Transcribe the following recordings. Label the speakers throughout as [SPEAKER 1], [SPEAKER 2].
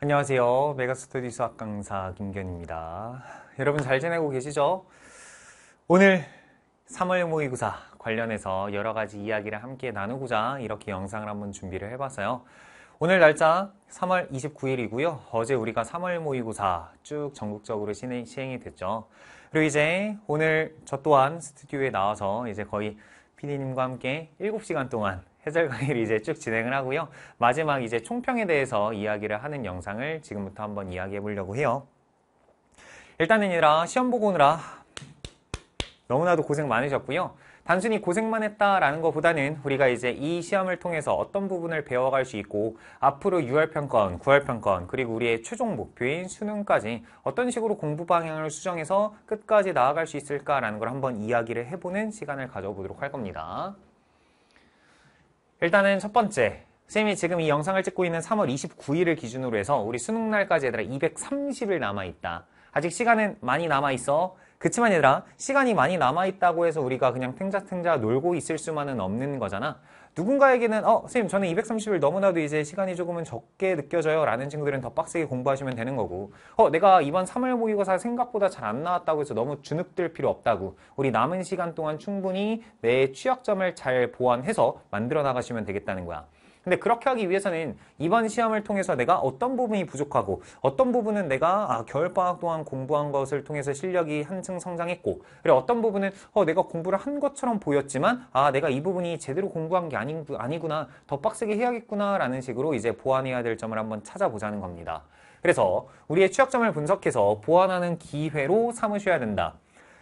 [SPEAKER 1] 안녕하세요. 메가스터디 수학 강사 김견입니다. 여러분 잘 지내고 계시죠? 오늘 3월 모의고사 관련해서 여러 가지 이야기를 함께 나누고자 이렇게 영상을 한번 준비를 해봤어요. 오늘 날짜 3월 29일이고요. 어제 우리가 3월 모의고사 쭉 전국적으로 시행이 됐죠. 그리고 이제 오늘 저 또한 스튜디오에 나와서 이제 거의 피디님과 함께 7시간 동안 해설 강의를 이제 쭉 진행을 하고요. 마지막 이제 총평에 대해서 이야기를 하는 영상을 지금부터 한번 이야기해 보려고 해요. 일단은 얘들아 시험 보고 오느라 너무나도 고생 많으셨고요. 단순히 고생만 했다라는 것보다는 우리가 이제 이 시험을 통해서 어떤 부분을 배워갈 수 있고 앞으로 6월 평건, 9월 평건 그리고 우리의 최종 목표인 수능까지 어떤 식으로 공부 방향을 수정해서 끝까지 나아갈 수 있을까라는 걸 한번 이야기를 해보는 시간을 가져보도록 할 겁니다. 일단은 첫 번째 쌤이 지금 이 영상을 찍고 있는 3월 29일을 기준으로 해서 우리 수능날까지 얘들아 230일 남아있다. 아직 시간은 많이 남아있어. 그치만 얘들아 시간이 많이 남아있다고 해서 우리가 그냥 탱자탱자 놀고 있을 수만은 없는 거잖아. 누군가에게는 어 선생님 저는 230일 너무나도 이제 시간이 조금은 적게 느껴져요 라는 친구들은 더 빡세게 공부하시면 되는 거고 어 내가 이번 3월 모의고사 생각보다 잘 안 나왔다고 해서 너무 주눅들 필요 없다고 우리 남은 시간 동안 충분히 내 취약점을 잘 보완해서 만들어 나가시면 되겠다는 거야 근데 그렇게 하기 위해서는 이번 시험을 통해서 내가 어떤 부분이 부족하고 어떤 부분은 내가 아, 겨울방학 동안 공부한 것을 통해서 실력이 한층 성장했고 그리고 어떤 부분은 어, 내가 공부를 한 것처럼 보였지만 아 내가 이 부분이 제대로 공부한 게 아니, 아니구나 더 빡세게 해야겠구나 라는 식으로 이제 보완해야 될 점을 한번 찾아보자는 겁니다. 그래서 우리의 취약점을 분석해서 보완하는 기회로 삼으셔야 된다.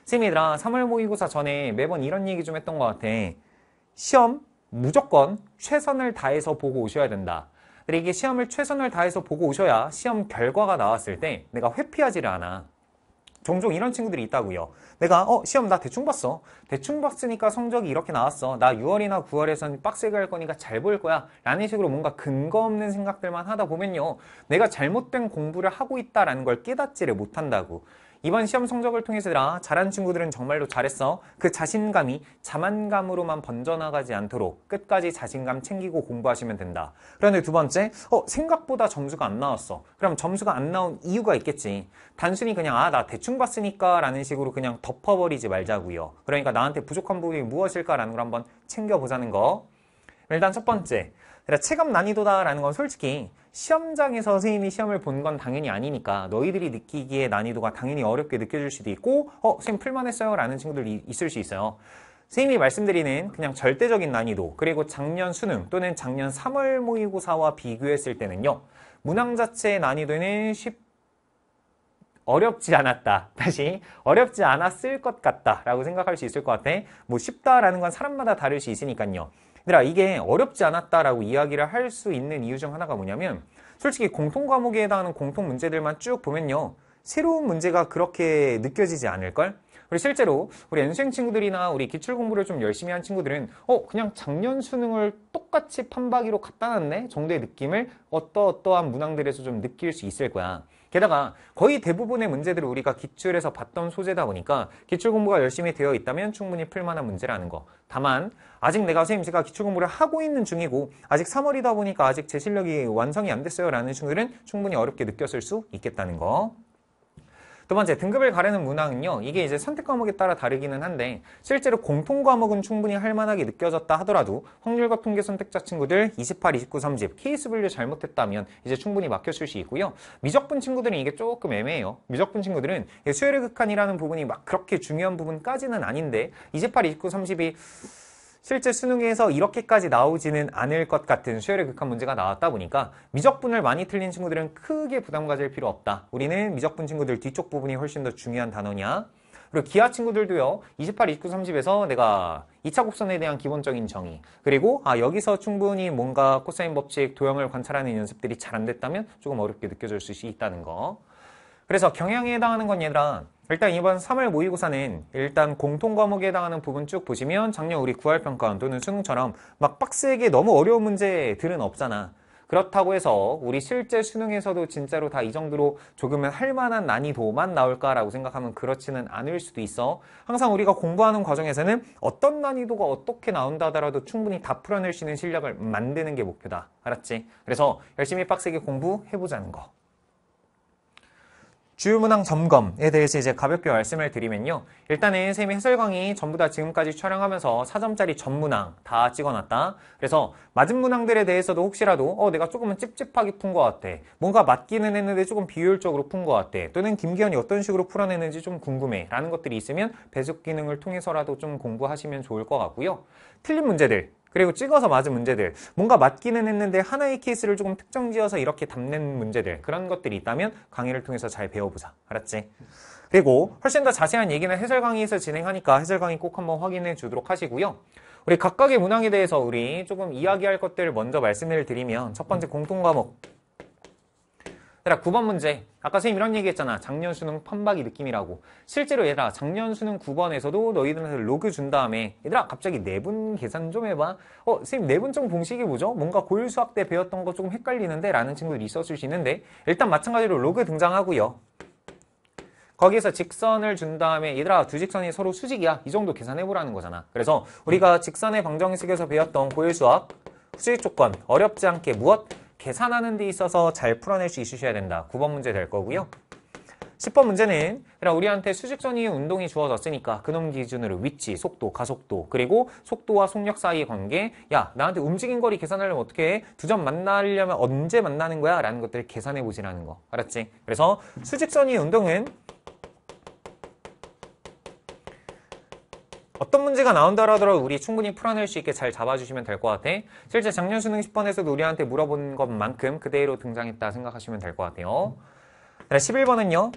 [SPEAKER 1] 쌤이들아 3월 모의고사 전에 매번 이런 얘기 좀 했던 것 같아. 시험 무조건 최선을 다해서 보고 오셔야 된다. 근데 이게 시험을 최선을 다해서 보고 오셔야 시험 결과가 나왔을 때 내가 회피하지를 않아. 종종 이런 친구들이 있다고요. 내가 어 시험 나 대충 봤어. 대충 봤으니까 성적이 이렇게 나왔어. 나 6월이나 9월에선 빡세게 할 거니까 잘 보일 거야. 라는 식으로 뭔가 근거 없는 생각들만 하다 보면요. 내가 잘못된 공부를 하고 있다라는 걸 깨닫지를 못한다고. 이번 시험 성적을 통해서라 잘한 친구들은 정말로 잘했어. 그 자신감이 자만감으로만 번져나가지 않도록 끝까지 자신감 챙기고 공부하시면 된다. 그런데 두 번째, 어, 생각보다 점수가 안 나왔어. 그럼 점수가 안 나온 이유가 있겠지. 단순히 그냥 아, 나 대충 봤으니까 라는 식으로 그냥 덮어버리지 말자고요. 그러니까 나한테 부족한 부분이 무엇일까라는 걸 한번 챙겨보자는 거. 일단 첫 번째, 체감 난이도다라는 건 솔직히 시험장에서 선생님이 시험을 본 건 당연히 아니니까 너희들이 느끼기에 난이도가 당연히 어렵게 느껴질 수도 있고 어 선생님 풀만 했어요 라는 친구들이 있을 수 있어요 선생님이 말씀드리는 그냥 절대적인 난이도 그리고 작년 수능 또는 작년 3월 모의고사와 비교했을 때는요 문항 자체의 난이도는 쉽 어렵지 않았다. 다시 어렵지 않았을 것 같다 라고 생각할 수 있을 것 같아. 뭐 쉽다라는 건 사람마다 다를 수 있으니까요. 얘들아 이게 어렵지 않았다라고 이야기를 할 수 있는 이유 중 하나가 뭐냐면 솔직히 공통 과목에 해당하는 공통 문제들만 쭉 보면요 새로운 문제가 그렇게 느껴지지 않을걸? 우리 실제로 우리 연수생 친구들이나 우리 기출 공부를 좀 열심히 한 친구들은 어 그냥 작년 수능을 똑같이 판박이로 갖다 놨네 정도의 느낌을 어떠어떠한 문항들에서 좀 느낄 수 있을 거야. 게다가 거의 대부분의 문제들을 우리가 기출에서 봤던 소재다 보니까 기출 공부가 열심히 되어 있다면 충분히 풀만한 문제라는 거. 다만 아직 내가 선생님제가 기출 공부를 하고 있는 중이고 아직 3월이다 보니까 아직 제 실력이 완성이 안 됐어요 라는 친구들은 충분히 어렵게 느꼈을 수 있겠다는 거. 두 번째, 등급을 가르는 문항은요. 이게 이제 선택 과목에 따라 다르기는 한데 실제로 공통 과목은 충분히 할 만하게 느껴졌다 하더라도 확률과 통계 선택자 친구들 28, 29, 30 케이스 분류 잘못했다면 이제 충분히 막혔을 수 있고요. 미적분 친구들은 이게 조금 애매해요. 미적분 친구들은 수열의 극한이라는 부분이 막 그렇게 중요한 부분까지는 아닌데 28, 29, 30이 실제 수능에서 이렇게까지 나오지는 않을 것 같은 수열의 극한 문제가 나왔다 보니까 미적분을 많이 틀린 친구들은 크게 부담 가질 필요 없다. 우리는 미적분 친구들 뒤쪽 부분이 훨씬 더 중요한 단어냐. 그리고 기하 친구들도요. 28, 29, 30에서 내가 2차 곡선에 대한 기본적인 정의 그리고 아 여기서 충분히 뭔가 코사인 법칙 도형을 관찰하는 연습들이 잘 안 됐다면 조금 어렵게 느껴질 수 있다는 거 그래서 경향에 해당하는 건 얘들아 일단 이번 3월 모의고사는 일단 공통 과목에 해당하는 부분 쭉 보시면 작년 우리 9월 평가원 또는 수능처럼 막 빡세게 너무 어려운 문제들은 없잖아. 그렇다고 해서 우리 실제 수능에서도 진짜로 다 이 정도로 조금은 할만한 난이도만 나올까라고 생각하면 그렇지는 않을 수도 있어. 항상 우리가 공부하는 과정에서는 어떤 난이도가 어떻게 나온다 하더라도 충분히 다 풀어낼 수 있는 실력을 만드는 게 목표다. 알았지? 그래서 열심히 빡세게 공부해보자는 거. 주요문항 점검에 대해서 이제 가볍게 말씀을 드리면요. 일단은 쌤이 해설강의 전부 다 지금까지 촬영하면서 4점짜리 전문항 다 찍어놨다. 그래서 맞은 문항들에 대해서도 혹시라도 어 내가 조금은 찝찝하게 푼 것 같아. 뭔가 맞기는 했는데 조금 비효율적으로 푼 것 같아. 또는 김기현이 어떤 식으로 풀어내는지 좀 궁금해. 라는 것들이 있으면 배속 기능을 통해서라도 좀 공부하시면 좋을 것 같고요. 틀린 문제들 그리고 찍어서 맞은 문제들 뭔가 맞기는 했는데 하나의 케이스를 조금 특정지어서 이렇게 담는 문제들 그런 것들이 있다면 강의를 통해서 잘 배워보자 알았지? 그리고 훨씬 더 자세한 얘기는 해설 강의에서 진행하니까 해설 강의 꼭 한번 확인해 주도록 하시고요. 우리 각각의 문항에 대해서 우리 조금 이야기할 것들을 먼저 말씀을 드리면 첫 번째 공통 과목 얘들아 9번 문제 아까 선생님 이런 얘기 했잖아 작년 수능 판박이 느낌이라고 실제로 얘들아 작년 수능 9번에서도 너희들한테 로그 준 다음에 얘들아 갑자기 내분 네 계산 좀 해봐 어 선생님 내분점 네 공식이 뭐죠? 뭔가 고일 수학 때 배웠던 거 조금 헷갈리는데 라는 친구들이 있었을 수 있는데 일단 마찬가지로 로그 등장하고요 거기에서 직선을 준 다음에 얘들아 두 직선이 서로 수직이야 이 정도 계산해보라는 거잖아 그래서 우리가 직선의 방정식에서 배웠던 고일 수학 수직 조건 어렵지 않게 무엇? 계산하는 데 있어서 잘 풀어낼 수 있으셔야 된다. 9번 문제 될 거고요. 10번 문제는 우리한테 수직선이 운동이 주어졌으니까 근원 기준으로 위치, 속도, 가속도 그리고 속도와 속력 사이의 관계 야 나한테 움직인 거리 계산하려면 어떻게 해? 두 점 만나려면 언제 만나는 거야? 라는 것들을 계산해 보시라는 거 알았지? 그래서 수직선이 운동은 어떤 문제가 나온다 하더라도 우리 충분히 풀어낼 수 있게 잘 잡아주시면 될 것 같아. 실제 작년 수능 10번에서도 우리한테 물어본 것만큼 그대로 등장했다 생각하시면 될 것 같아요. 11번은요.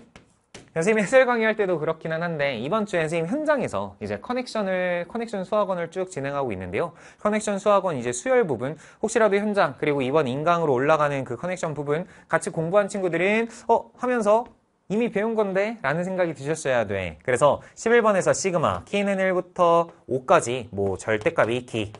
[SPEAKER 1] 선생님이 해설 강의할 때도 그렇기는 한데 이번 주에 선생님 현장에서 이제 커넥션을 커넥션 수학원을 쭉 진행하고 있는데요. 커넥션 수학원 이제 수열 부분 혹시라도 현장 그리고 이번 인강으로 올라가는 그 커넥션 부분 같이 공부한 친구들은 어 하면서 이미 배운 건데? 라는 생각이 드셨어야 돼. 그래서 11번에서 시그마, k n 1부터 5까지, 뭐, 절대값 2 k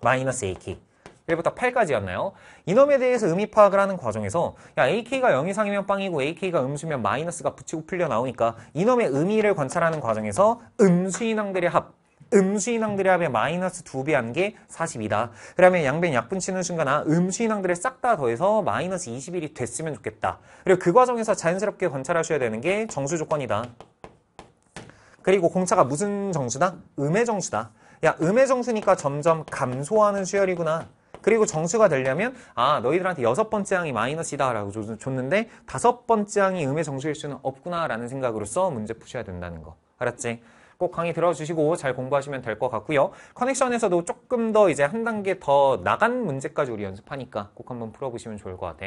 [SPEAKER 1] 마이너스 a k 1부터 8까지였나요? 이놈에 대해서 의미 파악을 하는 과정에서 야 AK가 0 이상이면 빵이고 AK가 음수면 마이너스가 붙이고 풀려 나오니까 이놈의 의미를 관찰하는 과정에서 음수인왕들의합 음수인왕들의합의 마이너스 두배한 게 40이다. 그러면 양변 약분 치는 순간 아, 음수인왕들의싹 다 더해서 마이너스 21이 됐으면 좋겠다. 그리고 그 과정에서 자연스럽게 관찰하셔야 되는 게 정수 조건이다. 그리고 공차가 무슨 정수다? 음의 정수다. 야, 음의 정수니까 점점 감소하는 수열이구나. 그리고 정수가 되려면 아 너희들한테 여섯 번째 항이 마이너스이다 라고 줬는데 다섯 번째 항이 음의 정수일 수는 없구나 라는 생각으로써 문제 푸셔야 된다는 거 알았지? 꼭 강의 들어주시고 잘 공부하시면 될 것 같고요. 커넥션에서도 조금 더 이제 한 단계 더 나간 문제까지 우리 연습하니까 꼭 한번 풀어보시면 좋을 것 같아.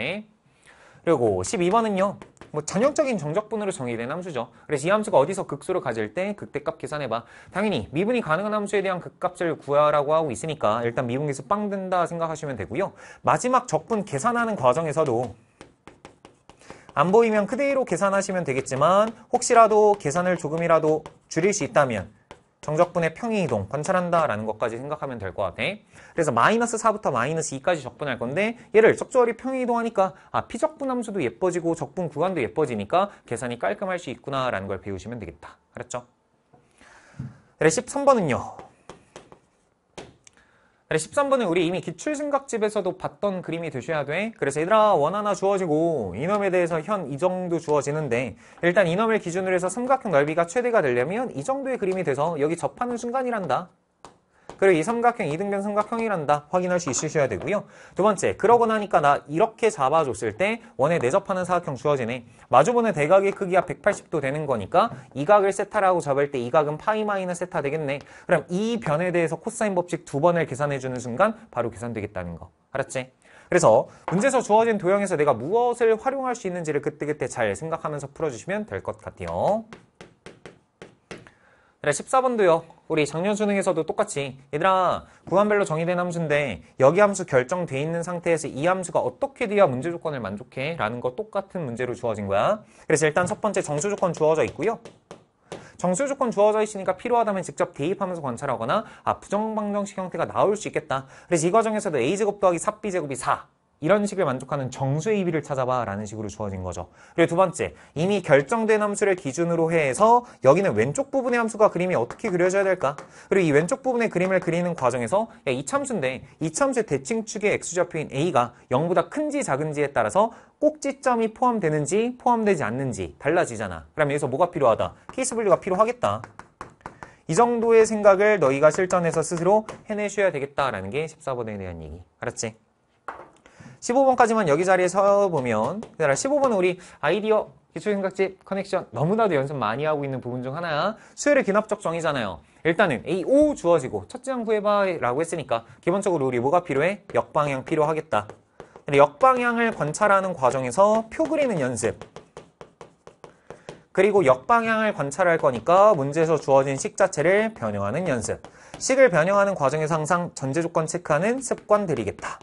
[SPEAKER 1] 그리고 12번은요. 뭐 전형적인 정적분으로 정의된 함수죠. 그래서 이 함수가 어디서 극수를 가질 때 극대값 계산해봐. 당연히 미분이 가능한 함수에 대한 극값을 구하라고 하고 있으니까 일단 미분에서빵 된다 생각하시면 되고요. 마지막 적분 계산하는 과정에서도 안 보이면 그대로 계산하시면 되겠지만 혹시라도 계산을 조금이라도 줄일 수 있다면 정적분의 평행이동 관찰한다라는 것까지 생각하면 될 것 같아. 그래서 마이너스 4부터 마이너스 2까지 적분할 건데 얘를 적절히 평행이동하니까 아 피적분 함수도 예뻐지고 적분 구간도 예뻐지니까 계산이 깔끔할 수 있구나라는 걸 배우시면 되겠다. 그았죠 그래 13번은요. 그래서 13번은 우리 이미 기출생각집에서도 봤던 그림이 되셔야 돼. 그래서 얘들아 원 하나 주어지고 이놈에 대해서 현 이 정도 주어지는데 일단 이놈을 기준으로 해서 삼각형 넓이가 최대가 되려면 이 정도의 그림이 돼서 여기 접하는 순간이란다. 그리고 이 삼각형 이등변 삼각형이란다 확인할 수 있으셔야 되고요. 두 번째, 그러고 나니까 나 이렇게 잡아줬을 때 원에 내접하는 사각형 주어지네. 마주보는 대각의 크기가 180도 되는 거니까 이 각을 세타라고 잡을 때 이 각은 파이 마이너 세타 되겠네. 그럼 이 변에 대해서 코사인 법칙 두 번을 계산해주는 순간 바로 계산되겠다는 거. 알았지? 그래서 문제에서 주어진 도형에서 내가 무엇을 활용할 수 있는지를 그때그때 잘 생각하면서 풀어주시면 될 것 같아요. 그래 14번도요. 우리 작년 수능에서도 똑같이 얘들아 구간별로 정의된 함수인데 여기 함수 결정돼 있는 상태에서 이 함수가 어떻게 돼야 문제 조건을 만족해? 라는 거 똑같은 문제로 주어진 거야. 그래서 일단 첫 번째 정수 조건 주어져 있고요. 정수 조건 주어져 있으니까 필요하다면 직접 대입하면서 관찰하거나 아 부정방정식 형태가 나올 수 있겠다. 그래서 이 과정에서도 a제곱 더하기 4b제곱이 4 이런 식을 만족하는 정수의 이 비를 찾아봐 라는 식으로 주어진 거죠. 그리고 두 번째, 이미 결정된 함수를 기준으로 해서 여기는 왼쪽 부분의 함수가 그림이 어떻게 그려져야 될까? 그리고 이 왼쪽 부분의 그림을 그리는 과정에서 야, 이 참수인데 이 참수의 대칭축의 x좌표인 a가 0보다 큰지 작은지에 따라서 꼭지점이 포함되는지 포함되지 않는지 달라지잖아. 그럼 여기서 뭐가 필요하다? 케이스 분류가 필요하겠다. 이 정도의 생각을 너희가 실전에서 스스로 해내셔야 되겠다라는 게 14번에 대한 얘기. 알았지? 15번까지만 여기 자리에 서 보면 그다음 15번은 우리 아이디어 기초생각집 커넥션 너무나도 연습 많이 하고 있는 부분 중 하나야 수열의 귀납적 정의잖아요 일단은 a O 주어지고 첫째 항 구해봐라고 했으니까 기본적으로 우리 뭐가 필요해? 역방향 필요하겠다 근데 역방향을 관찰하는 과정에서 표 그리는 연습 그리고 역방향을 관찰할 거니까 문제에서 주어진 식 자체를 변형하는 연습 식을 변형하는 과정에서 항상 전제 조건 체크하는 습관 드리겠다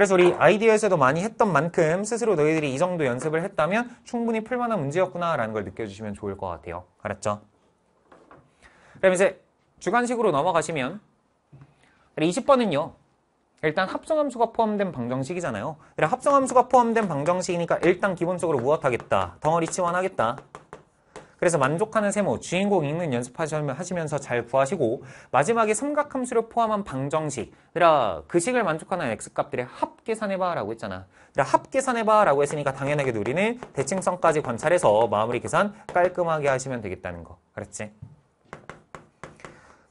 [SPEAKER 1] 그래서 우리 아이디어에서도 많이 했던 만큼 스스로 너희들이 이 정도 연습을 했다면 충분히 풀만한 문제였구나라는 걸 느껴주시면 좋을 것 같아요. 알았죠? 그럼 이제 주관식으로 넘어가시면 20번은요. 일단 합성함수가 포함된 방정식이잖아요. 합성함수가 포함된 방정식이니까 일단 기본적으로 무엇하겠다? 덩어리치환하겠다. 그래서 만족하는 세모, 주인공 읽는 연습하시면서 잘 구하시고 마지막에 삼각함수를 포함한 방정식 그들아그 식을 만족하는 x값들의 합 계산해봐 라고 했잖아 얘들합 계산해봐 라고 했으니까 당연하게 우리는 대칭성까지 관찰해서 마무리 계산 깔끔하게 하시면 되겠다는 거그았지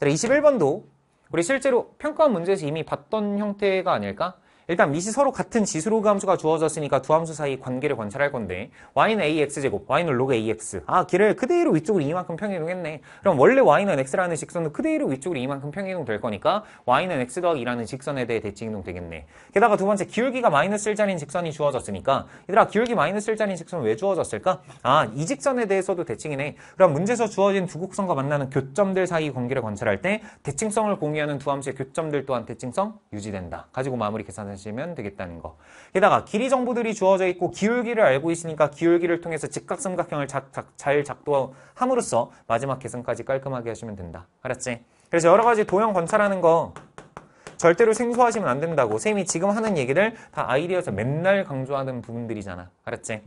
[SPEAKER 1] 21번도 우리 실제로 평가 문제에서 이미 봤던 형태가 아닐까? 일단 밑이 서로 같은 지수로그 함수가 주어졌으니까 두 함수 사이 관계를 관찰할 건데 y는 ax제곱, y는 log ax 아 길을 그대로 위쪽으로 이만큼 평행이동했네 그럼 원래 y는 x라는 직선은 그대로 위쪽으로 이만큼 평행이동 될 거니까 y는 x 더하기 2라는 직선에 대해 대칭이동 되겠네 게다가 두 번째 기울기가 마이너스 1자리인 직선이 주어졌으니까 얘들아 기울기 마이너스 1자리인 직선은 왜 주어졌을까? 아 이 직선에 대해서도 대칭이네 그럼 문제에서 주어진 두 곡선과 만나는 교점들 사이 관계를 관찰할 때 대칭성을 공유하는 두 함수의 교점들 또한 대칭성 유지된다 가지고 마무리 계산을 하시면 되겠다는 거. 게다가 길이 정보들이 주어져 있고 기울기를 알고 있으니까 기울기를 통해서 직각삼각형을 작, 작, 잘 작도함으로써 마지막 계산까지 깔끔하게 하시면 된다. 알았지? 그래서 여러 가지 도형 관찰하는 거 절대로 생소하시면 안 된다고 쌤이 지금 하는 얘기를 다 아이디어에서 맨날 강조하는 부분들이잖아. 알았지?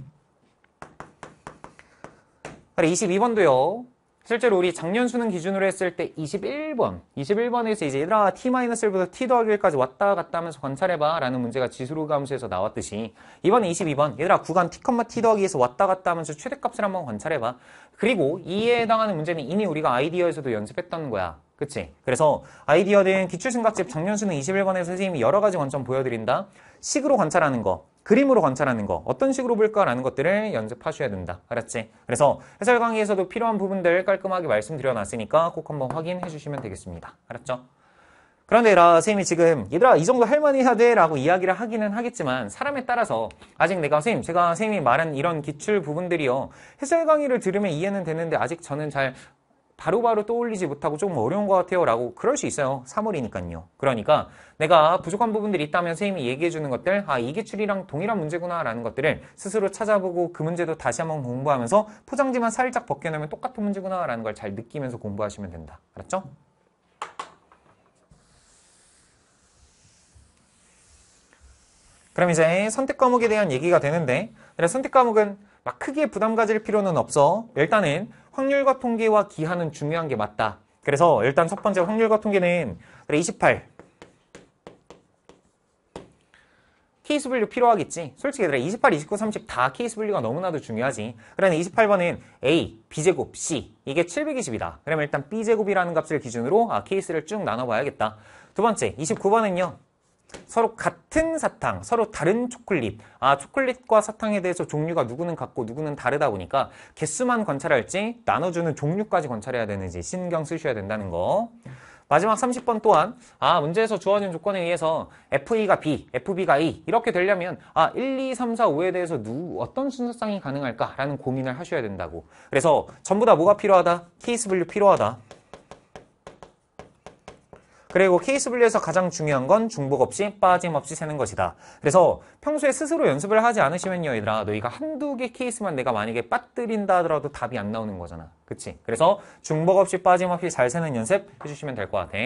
[SPEAKER 1] 22번도요. 실제로 우리 작년 수능 기준으로 했을 때 21번, 21번에서 이제 얘들아 t-1부터 t 더하기 1까지 왔다 갔다 하면서 관찰해봐 라는 문제가 지수로 감수해서 나왔듯이 이번에 22번 얘들아 구간 t, t 더하기에서 왔다 갔다 하면서 최대값을 한번 관찰해봐 그리고 이에 해당하는 문제는 이미 우리가 아이디어에서도 연습했던 거야 그치? 그래서 아이디어는 기출생각집 작년 수능 21번에서 선생님이 여러 가지 관점 보여드린다 식으로 관찰하는 거, 그림으로 관찰하는 거, 어떤 식으로 볼까라는 것들을 연습하셔야 된다. 알았지? 그래서 해설 강의에서도 필요한 부분들 깔끔하게 말씀드려놨으니까 꼭 한번 확인해 주시면 되겠습니다. 알았죠? 그런데 라 선생님이 지금 얘들아 이 정도 할만 해야 돼 라고 이야기를 하기는 하겠지만 사람에 따라서 아직 내가 선생님 제가 선생님이 말한 이런 기출 부분들이요 해설 강의를 들으면 이해는 되는데 아직 저는 잘 바로바로 떠올리지 못하고 조금 어려운 것 같아요 라고 그럴 수 있어요 3월이니까요 그러니까 내가 부족한 부분들이 있다면 선생님이 얘기해 주는 것들 아 이게 출이랑 동일한 문제구나 라는 것들을 스스로 찾아보고 그 문제도 다시 한번 공부하면서 포장지만 살짝 벗겨내면 똑같은 문제구나 라는 걸 잘 느끼면서 공부하시면 된다 알았죠? 그럼 이제 선택 과목에 대한 얘기가 되는데 선택 과목은 막 크게 부담 가질 필요는 없어 일단은 확률과 통계와 기하는 중요한 게 맞다. 그래서 일단 첫 번째 확률과 통계는 그래 28 케이스 분류 필요하겠지. 솔직히 그래 28, 29, 30 다 케이스 분류가 너무나도 중요하지. 그러면 28번은 A, B제곱, C 이게 720이다. 그러면 일단 B제곱이라는 값을 기준으로 아 케이스를 쭉 나눠봐야겠다. 두 번째 29번은요. 서로 같은 사탕, 서로 다른 초콜릿. 아, 초콜릿과 사탕에 대해서 종류가 누구는 같고 누구는 다르다 보니까 개수만 관찰할지 나눠주는 종류까지 관찰해야 되는지 신경 쓰셔야 된다는 거. 마지막 30번 또한 아 문제에서 주어진 조건에 의해서 FE가 B, FB가 E 이렇게 되려면 아 1, 2, 3, 4, 5에 대해서 누, 어떤 순서상이 가능할까라는 고민을 하셔야 된다고 그래서 전부 다 뭐가 필요하다? 케이스 분류 필요하다 그리고 케이스 분리에서 가장 중요한 건 중복 없이 빠짐없이 세는 것이다. 그래서 평소에 스스로 연습을 하지 않으시면요, 얘들아. 너희가 한두 개 케이스만 내가 만약에 빠뜨린다 하더라도 답이 안 나오는 거잖아. 그치? 그래서 중복 없이 빠짐없이 잘 세는 연습 해주시면 될 것 같아.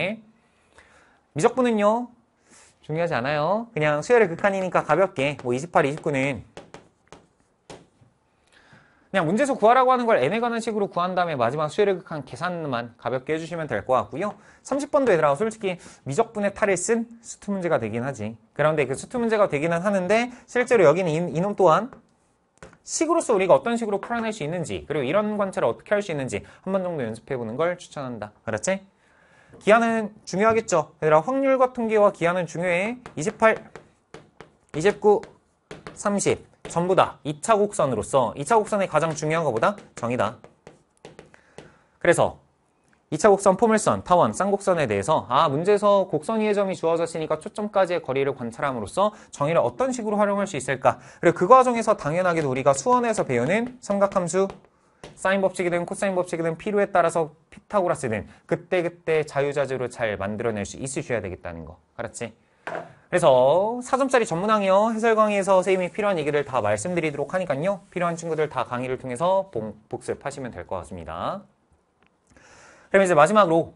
[SPEAKER 1] 미적분은요, 중요하지 않아요. 그냥 수열의 극한이니까 가볍게 뭐 28, 29는 그냥 문제에서 구하라고 하는 걸 n에 식으로 구한 다음에 마지막 수열의 극한 계산만 가볍게 해주시면 될 것 같고요. 30번도 얘들아 솔직히 미적분의 탈을 쓴수트 문제가 되긴 하지. 그런데 그수트 문제가 되기는 하는데 실제로 여기는 이, 놈 또한 식으로서 우리가 어떤 식으로 풀어낼 수 있는지 그리고 이런 관찰을 어떻게 할 수 있는지 한 번 정도 연습해보는 걸 추천한다. 알았지? 기한은 중요하겠죠. 얘들아 확률과 통계와 기한은 중요해. 28, 29, 30 전부 다 2차 곡선으로서 2차 곡선의 가장 중요한 것보다 정이다. 그래서 2차 곡선 포물선, 타원, 쌍곡선에 대해서 아 문제에서 곡선 이해점이 주어졌으니까 초점까지의 거리를 관찰함으로써 정의를 어떤 식으로 활용할 수 있을까 그리고 그 과정에서 당연하게도 우리가 수원에서 배우는 삼각함수 사인 법칙이든 코사인 법칙이든 필요에 따라서 피타고라스는 그때그때 자유자재로 잘 만들어낼 수 있으셔야 되겠다는 거 알았지? 그래서 4점짜리 전문항이요. 해설 강의에서 선생님이 필요한 얘기를 다 말씀드리도록 하니까요. 필요한 친구들 다 강의를 통해서 복습하시면 될 것 같습니다. 그럼 이제 마지막으로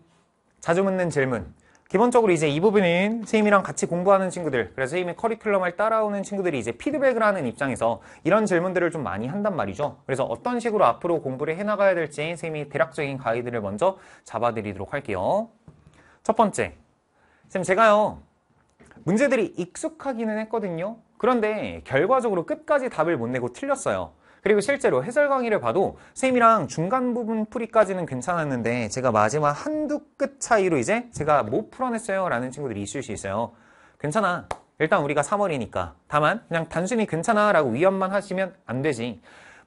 [SPEAKER 1] 자주 묻는 질문. 기본적으로 이제 이 부분은 선생님이랑 같이 공부하는 친구들, 그래서 선생님의 커리큘럼을 따라오는 친구들이 이제 피드백을 하는 입장에서 이런 질문들을 좀 많이 한단 말이죠. 그래서 어떤 식으로 앞으로 공부를 해나가야 될지 선생님이 대략적인 가이드를 먼저 잡아드리도록 할게요. 첫 번째, 선생님 제가요. 문제들이 익숙하기는 했거든요. 그런데 결과적으로 끝까지 답을 못 내고 틀렸어요. 그리고 실제로 해설 강의를 봐도 쌤이랑 중간 부분 풀이까지는 괜찮았는데 제가 마지막 한두 끝 차이로 이제 제가 못 뭐 풀어냈어요 라는 친구들이 있을 수 있어요. 괜찮아. 일단 우리가 3월이니까. 다만 그냥 단순히 괜찮아 라고 위협만 하시면 안 되지.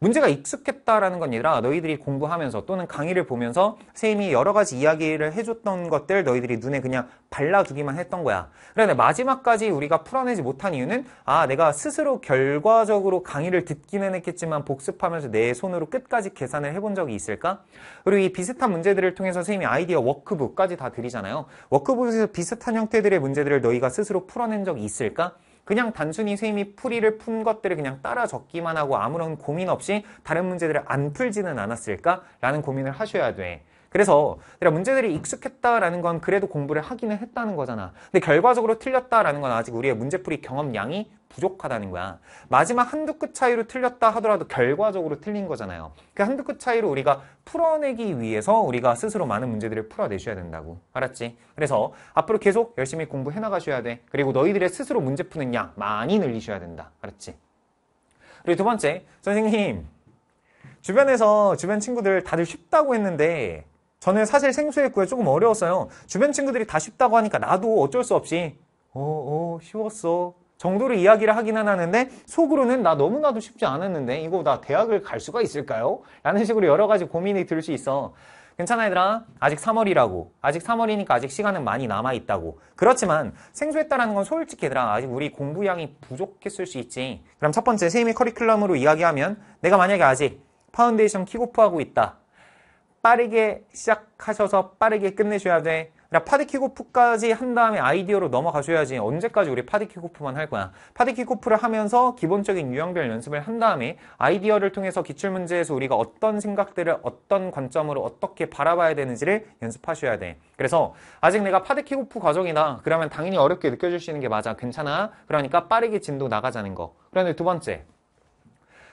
[SPEAKER 1] 문제가 익숙했다라는 건 아니라 너희들이 공부하면서 또는 강의를 보면서 선생님이 여러 가지 이야기를 해줬던 것들 너희들이 눈에 그냥 발라두기만 했던 거야. 그런데 마지막까지 우리가 풀어내지 못한 이유는 아 내가 스스로 결과적으로 강의를 듣기는 했겠지만 복습하면서 내 손으로 끝까지 계산을 해본 적이 있을까? 그리고 이 비슷한 문제들을 통해서 선생님이 아이디어 워크북까지 다 드리잖아요. 워크북에서 비슷한 형태들의 문제들을 너희가 스스로 풀어낸 적이 있을까? 그냥 단순히 쌤이 풀이를 푼 것들을 그냥 따라 적기만 하고 아무런 고민 없이 다른 문제들을 안 풀지는 않았을까라는 고민을 하셔야 돼. 그래서 내가 문제들이 익숙했다라는 건 그래도 공부를 하기는 했다는 거잖아. 근데 결과적으로 틀렸다라는 건 아직 우리의 문제풀이 경험량이 부족하다는 거야. 마지막 한두 끗 차이로 틀렸다 하더라도 결과적으로 틀린 거잖아요. 그 한두 끗 차이로 우리가 풀어내기 위해서 우리가 스스로 많은 문제들을 풀어내셔야 된다고. 알았지? 그래서 앞으로 계속 열심히 공부해 나가셔야 돼. 그리고 너희들의 스스로 문제 푸는 양 많이 늘리셔야 된다. 알았지? 그리고 두 번째, 선생님. 주변에서 주변 친구들 다들 쉽다고 했는데 저는 사실 생수의 구애 조금 어려웠어요. 주변 친구들이 다 쉽다고 하니까 나도 어쩔 수 없이 어, 어, 쉬웠어. 정도로 이야기를 하기는 하는데 속으로는 나 너무나도 쉽지 않았는데 이거 나 대학을 갈 수가 있을까요? 라는 식으로 여러 가지 고민이 들 수 있어. 괜찮아 얘들아 아직 3월이라고 아직 3월이니까 아직 시간은 많이 남아있다고 그렇지만 생소했다라는 건 솔직히 얘들아 아직 우리 공부량이 부족했을 수 있지 그럼 첫 번째 세미 커리큘럼으로 이야기하면 내가 만약에 아직 파운데이션 킥오프하고 있다 빠르게 시작하셔서 빠르게 끝내셔야 돼. 그러니까 파디키고프까지 한 다음에 아이디어로 넘어가셔야지 언제까지 우리 파디키고프만 할 거야. 파디키고프를 하면서 기본적인 유형별 연습을 한 다음에 아이디어를 통해서 기출문제에서 우리가 어떤 생각들을 어떤 관점으로 어떻게 바라봐야 되는지를 연습하셔야 돼. 그래서 아직 내가 파디키고프 과정이다. 그러면 당연히 어렵게 느껴질 수 있는 게 맞아. 괜찮아. 그러니까 빠르게 진도 나가자는 거. 그런데 두 번째.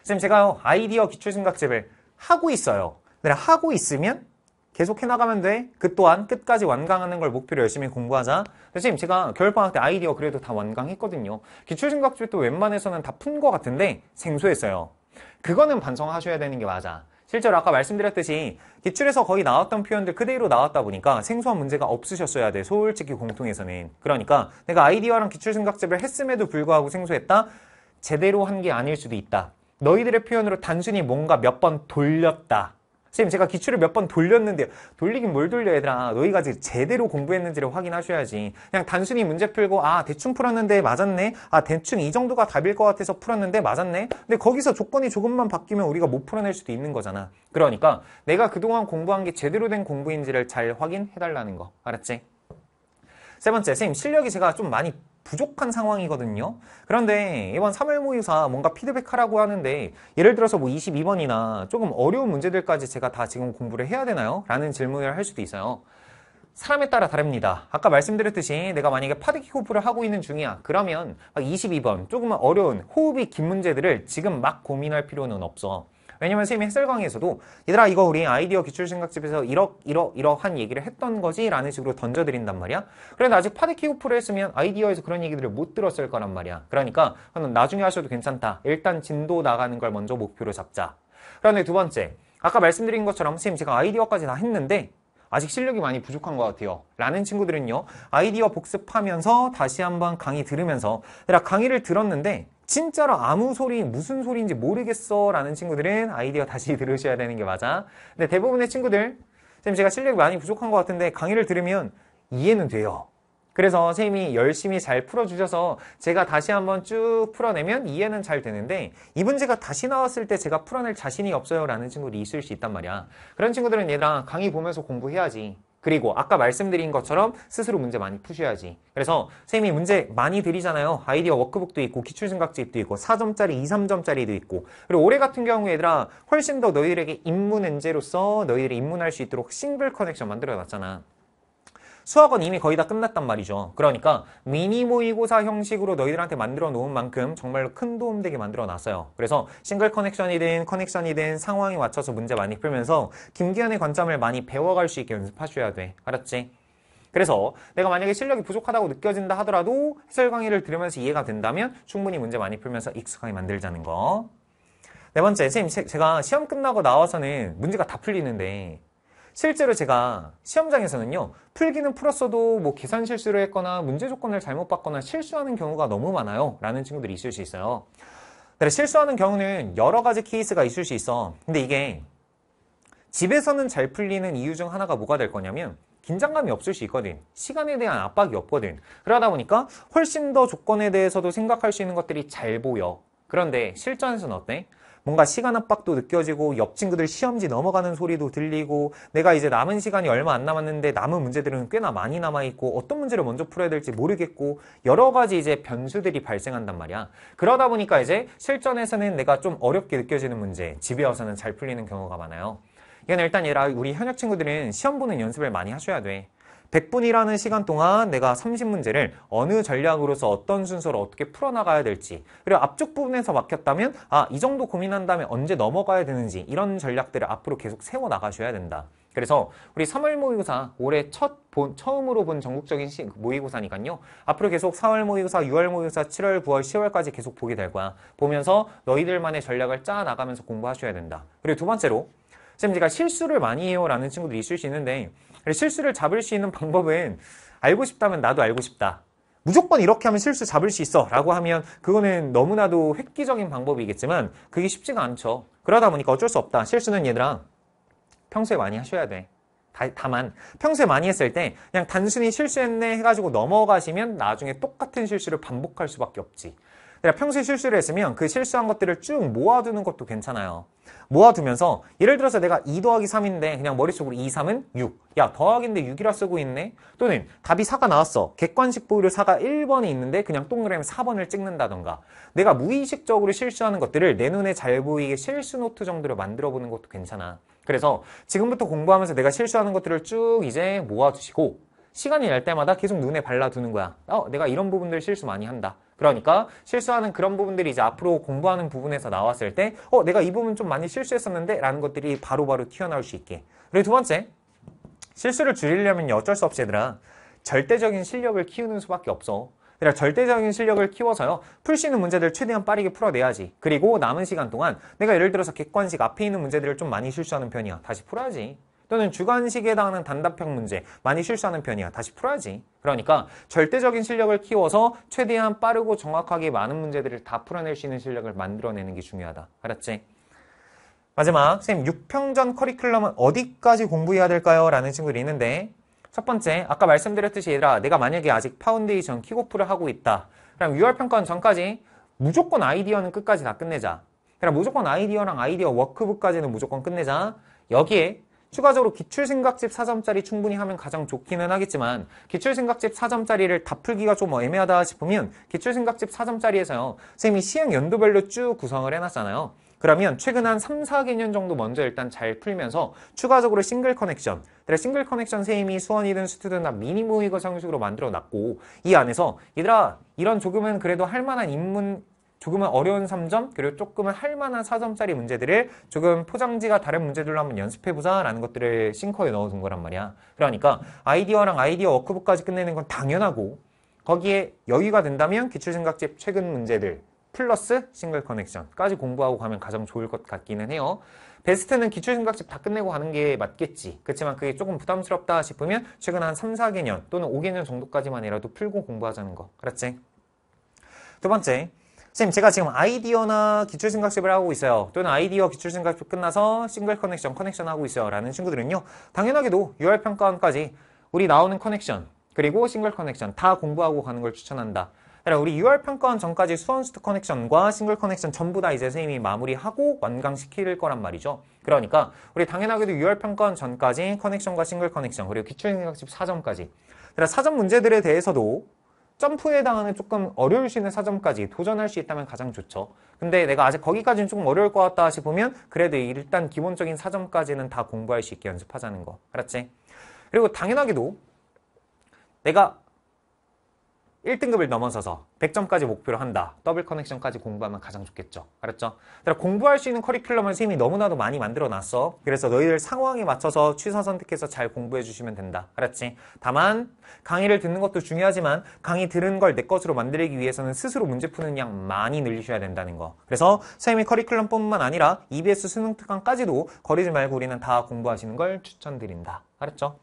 [SPEAKER 1] 지금 제가 아이디어 기출생각집을 하고 있어요. 내가 하고 있으면 계속 해나가면 돼. 그 또한 끝까지 완강하는 걸 목표로 열심히 공부하자. 선생님 제가 겨울방학 때 아이디어 그래도 다 완강했거든요. 기출증각집도 웬만해서는 다 푼 것 같은데 생소했어요. 그거는 반성하셔야 되는 게 맞아. 실제로 아까 말씀드렸듯이 기출에서 거의 나왔던 표현들 그대로 나왔다 보니까 생소한 문제가 없으셨어야 돼. 솔직히 공통에서는. 그러니까 내가 아이디어랑 기출생각집을 했음에도 불구하고 생소했다? 제대로 한 게 아닐 수도 있다. 너희들의 표현으로 단순히 뭔가 몇 번 돌렸다. 선생님 제가 기출을 몇 번 돌렸는데요. 돌리긴 뭘 돌려 얘들아. 너희가 제대로 공부했는지를 확인하셔야지. 그냥 단순히 문제 풀고 아 대충 풀었는데 맞았네. 아 대충 이 정도가 답일 것 같아서 풀었는데 맞았네. 근데 거기서 조건이 조금만 바뀌면 우리가 못 풀어낼 수도 있는 거잖아. 그러니까 내가 그동안 공부한 게 제대로 된 공부인지를 잘 확인해달라는 거. 알았지? 세 번째, 선생님 실력이 제가 좀 많이 부족한 상황이거든요. 그런데 이번 3월 모의사 뭔가 피드백하라고 하는데 예를 들어서 뭐 22번이나 조금 어려운 문제들까지 제가 다 지금 공부를 해야 되나요? 라는 질문을 할 수도 있어요. 사람에 따라 다릅니다. 아까 말씀드렸듯이 내가 만약에 파드키 호흡을 하고 있는 중이야. 그러면 22번 조금만 어려운 호흡이 긴 문제들을 지금 막 고민할 필요는 없어. 왜냐면 선생님이 햇살강의에서도 얘들아 이거 우리 아이디어 기출생각집에서 이러, 이러, 이러한 얘기를 했던 거지 라는 식으로 던져드린단 말이야 그래도 아직 파데키오프를 했으면 아이디어에서 그런 얘기들을 못 들었을 거란 말이야 그러니까 나중에 하셔도 괜찮다 일단 진도 나가는 걸 먼저 목표로 잡자 그런데 두 번째 아까 말씀드린 것처럼 선생님 제가 아이디어까지 다 했는데 아직 실력이 많이 부족한 것 같아요. 라는 친구들은요. 아이디어 복습하면서 다시 한번 강의 들으면서 내가 강의를 들었는데 진짜로 아무 소리 무슨 소리인지 모르겠어 라는 친구들은 아이디어 다시 들으셔야 되는 게 맞아. 근데 네, 대부분의 친구들 선생님 제가 실력이 많이 부족한 것 같은데 강의를 들으면 이해는 돼요. 그래서 선생님이 열심히 잘 풀어주셔서 제가 다시 한번 쭉 풀어내면 이해는 잘 되는데 이 문제가 다시 나왔을 때 제가 풀어낼 자신이 없어요 라는 친구들이 있을 수 있단 말이야. 그런 친구들은 얘들아 강의 보면서 공부해야지. 그리고 아까 말씀드린 것처럼 스스로 문제 많이 푸셔야지. 그래서 선생님이 문제 많이 드리잖아요. 아이디어 워크북도 있고 기출생각집도 있고 4점짜리, 2, 3점짜리도 있고 그리고 올해 같은 경우 얘들아 훨씬 더 너희들에게 입문엔제로서 너희들이 입문할 수 있도록 싱글 커넥션 만들어놨잖아. 수학은 이미 거의 다 끝났단 말이죠. 그러니까 미니 모의고사 형식으로 너희들한테 만들어 놓은 만큼 정말로 큰 도움 되게 만들어 놨어요. 그래서 싱글 커넥션이든 커넥션이든 상황에 맞춰서 문제 많이 풀면서 김기현의 관점을 많이 배워갈 수 있게 연습하셔야 돼. 알았지? 그래서 내가 만약에 실력이 부족하다고 느껴진다 하더라도 해설 강의를 들으면서 이해가 된다면 충분히 문제 많이 풀면서 익숙하게 만들자는 거. 네 번째, 선생님, 제가 시험 끝나고 나와서는 문제가 다 풀리는데 실제로 제가 시험장에서는요 풀기는 풀었어도 뭐 계산 실수를 했거나 문제 조건을 잘못 봤거나 실수하는 경우가 너무 많아요 라는 친구들이 있을 수 있어요 그래 실수하는 경우는 여러 가지 케이스가 있을 수 있어 근데 이게 집에서는 잘 풀리는 이유 중 하나가 뭐가 될 거냐면 긴장감이 없을 수 있거든 시간에 대한 압박이 없거든 그러다 보니까 훨씬 더 조건에 대해서도 생각할 수 있는 것들이 잘 보여 그런데 실전에서는 어때? 뭔가 시간 압박도 느껴지고 옆 친구들 시험지 넘어가는 소리도 들리고 내가 이제 남은 시간이 얼마 안 남았는데 남은 문제들은 꽤나 많이 남아있고 어떤 문제를 먼저 풀어야 될지 모르겠고 여러 가지 이제 변수들이 발생한단 말이야. 그러다 보니까 이제 실전에서는 내가 좀 어렵게 느껴지는 문제, 집에 와서는 잘 풀리는 경우가 많아요. 이건 일단 얘라 우리 현역 친구들은 시험 보는 연습을 많이 하셔야 돼. 100분이라는 시간 동안 내가 30문제를 어느 전략으로서 어떤 순서로 어떻게 풀어나가야 될지 그리고 앞쪽 부분에서 막혔다면 아 이 정도 고민한 다음에 언제 넘어가야 되는지 이런 전략들을 앞으로 계속 세워나가셔야 된다. 그래서 우리 3월 모의고사 올해 첫 본, 처음으로 본 전국적인 시, 그 모의고사니까요. 앞으로 계속 4월 모의고사, 6월 모의고사, 7월, 9월, 10월까지 계속 보게 될 거야. 보면서 너희들만의 전략을 짜 나가면서 공부하셔야 된다. 그리고 두 번째로 쌤 제가 실수를 많이 해요 라는 친구들 있을 수 있는데 실수를 잡을 수 있는 방법은 알고 싶다면 나도 알고 싶다. 무조건 이렇게 하면 실수 잡을 수 있어 라고 하면 그거는 너무나도 획기적인 방법이겠지만 그게 쉽지가 않죠. 그러다 보니까 어쩔 수 없다. 실수는 얘들아 평소에 많이 하셔야 돼. 다, 만 평소에 많이 했을 때 그냥 단순히 실수했네 해가지고 넘어가시면 나중에 똑같은 실수를 반복할 수밖에 없지. 내가 그러니까 평소에 실수를 했으면 그 실수한 것들을 쭉 모아두는 것도 괜찮아요. 모아두면서 예를 들어서 내가 2 더하기 3인데 그냥 머릿속으로 2, 3은 6. 야 더하기인데 6이라 쓰고 있네. 또는 답이 4가 나왔어. 객관식 보이를 4가 1번이 있는데 그냥 동그라미 4번을 찍는다던가. 내가 무의식적으로 실수하는 것들을 내 눈에 잘 보이게 실수 노트 정도로 만들어 보는 것도 괜찮아. 그래서 지금부터 공부하면서 내가 실수하는 것들을 쭉 이제 모아주시고 시간이 날 때마다 계속 눈에 발라두는 거야. 어, 내가 이런 부분들 실수 많이 한다. 그러니까 실수하는 그런 부분들이 이제 앞으로 공부하는 부분에서 나왔을 때 어, 내가 이 부분 좀 많이 실수했었는데 라는 것들이 바로바로 바로 튀어나올 수 있게. 그리고 두 번째, 실수를 줄이려면 어쩔 수 없이 얘들아 절대적인 실력을 키우는 수밖에 없어. 그러니까 절대적인 실력을 키워서요. 풀 수 있는 문제들 최대한 빠르게 풀어내야지. 그리고 남은 시간 동안 내가 예를 들어서 객관식 앞에 있는 문제들을 좀 많이 실수하는 편이야. 다시 풀어야지. 또는 주관식에 해당하는 단답형 문제 많이 실수하는 편이야. 다시 풀어야지. 그러니까 절대적인 실력을 키워서 최대한 빠르고 정확하게 많은 문제들을 다 풀어낼 수 있는 실력을 만들어내는 게 중요하다. 알았지? 마지막, 선생님, 6평전 커리큘럼은 어디까지 공부해야 될까요? 라는 친구들이 있는데 첫 번째, 아까 말씀드렸듯이 얘들아, 내가 만약에 아직 파운데이션 킥오프를 하고 있다. 그럼 6월 평가는 전까지 무조건 아이디어는 끝까지 다 끝내자. 그럼 무조건 아이디어랑 아이디어 워크북까지는 무조건 끝내자. 여기에 추가적으로 기출생각집 4점짜리 충분히 하면 가장 좋기는 하겠지만 기출생각집 4점짜리를 다 풀기가 좀 애매하다 싶으면 기출생각집 4점짜리에서요. 선생님이 시행 연도별로 쭉 구성을 해놨잖아요. 그러면 최근 한 3, 4개년 정도 먼저 일단 잘 풀면서 추가적으로 싱글 커넥션 그래 싱글 커넥션 세임이 수원이든 수트든다 미니 모의고사 형식으로 만들어 놨고 이 안에서 얘들아 이런 조금은 그래도 할 만한 인문 조금은 어려운 3점 그리고 조금은 할만한 4점짜리 문제들을 조금 포장지가 다른 문제들로 한번 연습해보자 라는 것들을 싱커에 넣어둔 거란 말이야 그러니까 아이디어랑 아이디어 워크북까지 끝내는 건 당연하고 거기에 여유가 된다면 기출생각집 최근 문제들 플러스 싱글 커넥션까지 공부하고 가면 가장 좋을 것 같기는 해요 베스트는 기출생각집 다 끝내고 가는 게 맞겠지 그렇지만 그게 조금 부담스럽다 싶으면 최근 한 3, 4개년 또는 5개년 정도까지만이라도 풀고 공부하자는 거 그렇지? 두 번째, 선생님 제가 지금 아이디어나 기출생각집을 하고 있어요 또는 아이디어 기출생각집 끝나서 싱글 커넥션 커넥션 하고 있어요 라는 친구들은요 당연하게도 UR평가원까지 우리 나오는 커넥션 그리고 싱글 커넥션 다 공부하고 가는 걸 추천한다 그러니 우리 UR평가원 전까지 수원수트 커넥션과 싱글 커넥션 전부 다 이제 선생님이 마무리하고 완강시킬 거란 말이죠 그러니까 우리 당연하게도 UR평가원 전까지 커넥션과 싱글 커넥션 그리고 기출생각집 4점까지 그러니까 4점 문제들에 대해서도 점프에 해당하는 조금 어려울 수 있는 사점까지 도전할 수 있다면 가장 좋죠. 근데 내가 아직 거기까지는 조금 어려울 것 같다 싶으면 그래도 일단 기본적인 사점까지는 다 공부할 수 있게 연습하자는 거. 알았지? 그리고 당연하게도 내가 1등급을 넘어서서 100점까지 목표로 한다. 더블 커넥션까지 공부하면 가장 좋겠죠. 알았죠? 그러니까 공부할 수 있는 커리큘럼을 선생님이 너무나도 많이 만들어 놨어. 그래서 너희들 상황에 맞춰서 취사 선택해서 잘 공부해 주시면 된다. 알았지? 다만 강의를 듣는 것도 중요하지만 강의 들은 걸 내 것으로 만들기 위해서는 스스로 문제 푸는 양 많이 늘리셔야 된다는 거. 그래서 선생님이 커리큘럼뿐만 아니라 EBS 수능 특강까지도 거리지 말고 우리는 다 공부하시는 걸 추천드린다. 알았죠?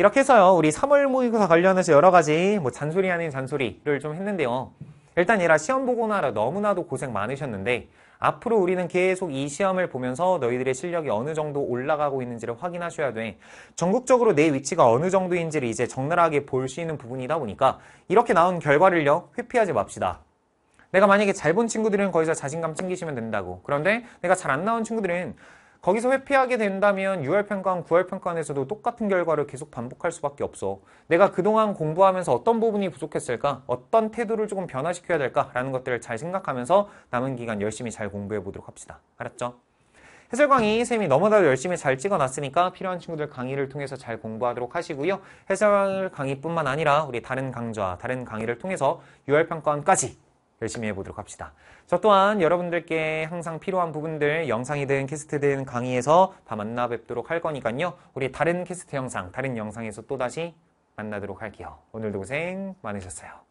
[SPEAKER 1] 이렇게 해서요, 우리 3월 모의고사 관련해서 여러 가지 뭐 잔소리 아닌 잔소리를 좀 했는데요. 일단 얘라 시험 보고나라 너무나도 고생 많으셨는데 앞으로 우리는 계속 이 시험을 보면서 너희들의 실력이 어느 정도 올라가고 있는지를 확인하셔야 돼. 전국적으로 내 위치가 어느 정도인지를 이제 적나라하게 볼 수 있는 부분이다 보니까 이렇게 나온 결과를요, 회피하지 맙시다. 내가 만약에 잘 본 친구들은 거기서 자신감 챙기시면 된다고. 그런데 내가 잘 안 나온 친구들은 거기서 회피하게 된다면 6월 평가와 9월 평가원에서도 똑같은 결과를 계속 반복할 수밖에 없어. 내가 그동안 공부하면서 어떤 부분이 부족했을까? 어떤 태도를 조금 변화시켜야 될까라는 것들을 잘 생각하면서 남은 기간 열심히 잘 공부해 보도록 합시다. 알았죠? 해설 강의 쌤이 너무나 열심히 잘 찍어놨으니까 필요한 친구들 강의를 통해서 잘 공부하도록 하시고요. 해설 강의뿐만 아니라 우리 다른 강좌, 다른 강의를 통해서 6월 평가원까지 열심히 해보도록 합시다. 저 또한 여러분들께 항상 필요한 부분들 영상이든 캐스트든 강의에서 다 만나 뵙도록 할 거니까요. 우리 다른 캐스트 영상, 다른 영상에서 또다시 만나도록 할게요. 오늘도 고생 많으셨어요.